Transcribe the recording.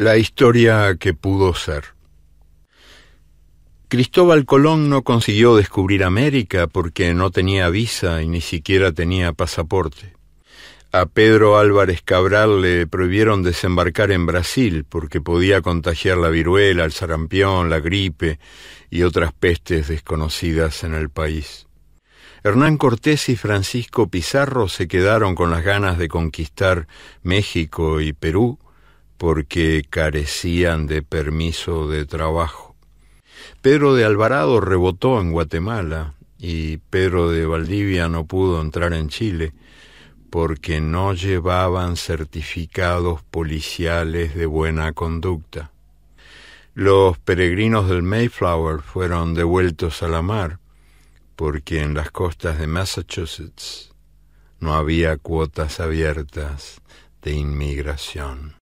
la historia que pudo ser. Cristóbal Colón no consiguió descubrir América porque no tenía visa y ni siquiera tenía pasaporte. A Pedro Álvarez Cabral le prohibieron desembarcar en Brasil porque podía contagiar la viruela, el sarampión, la gripe y otras pestes desconocidas en el país. Hernán Cortés y Francisco Pizarro se quedaron con las ganas de conquistar México y Perú, porque carecían de permiso de trabajo. Pedro de Alvarado rebotó en Guatemala y Pedro de Valdivia no pudo entrar en Chile porque no llevaban certificados policiales de buena conducta. Los peregrinos del Mayflower fueron devueltos a la mar porque en las costas de Massachusetts no había cuotas abiertas de inmigración.